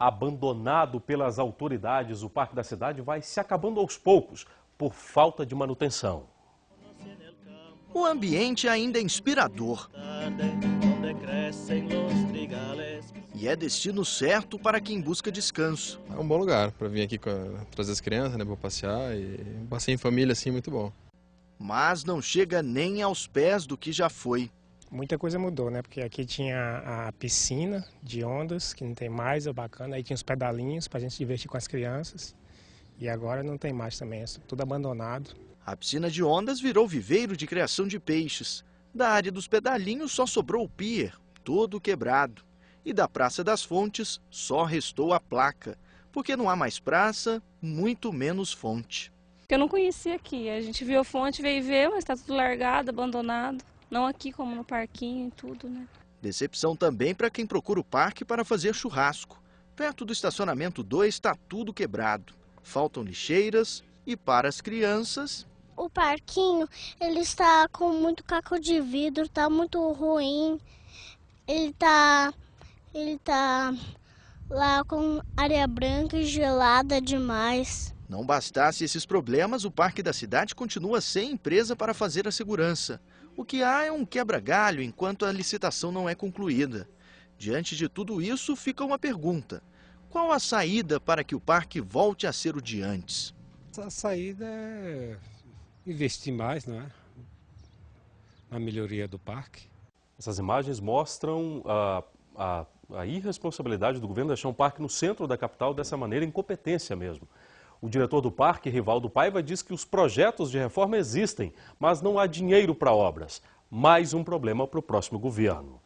abandonado pelas autoridades, o Parque da Cidade vai se acabando aos poucos por falta de manutenção. O ambiente é ainda é inspirador. E é destino certo para quem busca descanso. É um bom lugar para vir aqui trazer as crianças, né, para passear e passeio em família assim muito bom. Mas não chega nem aos pés do que já foi. Muita coisa mudou, né? Porque aqui tinha a piscina de ondas, que não tem mais, é bacana. Aí tinha os pedalinhos para a gente divertir com as crianças. E agora não tem mais também, é tudo abandonado. A piscina de ondas virou viveiro de criação de peixes. Da área dos pedalinhos só sobrou o pier, todo quebrado. E da Praça das Fontes só restou a placa, porque não há mais praça, muito menos fonte. Eu não conhecia aqui, a gente viu a fonte, veio ver, mas está tudo largado, abandonado. Não aqui como no parquinho e tudo, né? Decepção também para quem procura o parque para fazer churrasco. Perto do estacionamento 2 está tudo quebrado. Faltam lixeiras e para as crianças... O parquinho, ele está com muito caco de vidro, está muito ruim. Ele está ele está lá com areia branca e gelada demais. Não bastasse esses problemas, o Parque da Cidade continua sem empresa para fazer a segurança. O que há é um quebra-galho enquanto a licitação não é concluída. Diante de tudo isso, fica uma pergunta: qual a saída para que o parque volte a ser o de antes? A saída é investir mais, não é? Na melhoria do parque. Essas imagens mostram a, a, a irresponsabilidade do governo deixar um parque no centro da capital dessa maneira, incompetência mesmo. O diretor do parque, Rivaldo Paiva, diz que os projetos de reforma existem, mas não há dinheiro para obras. Mais um problema para o próximo governo.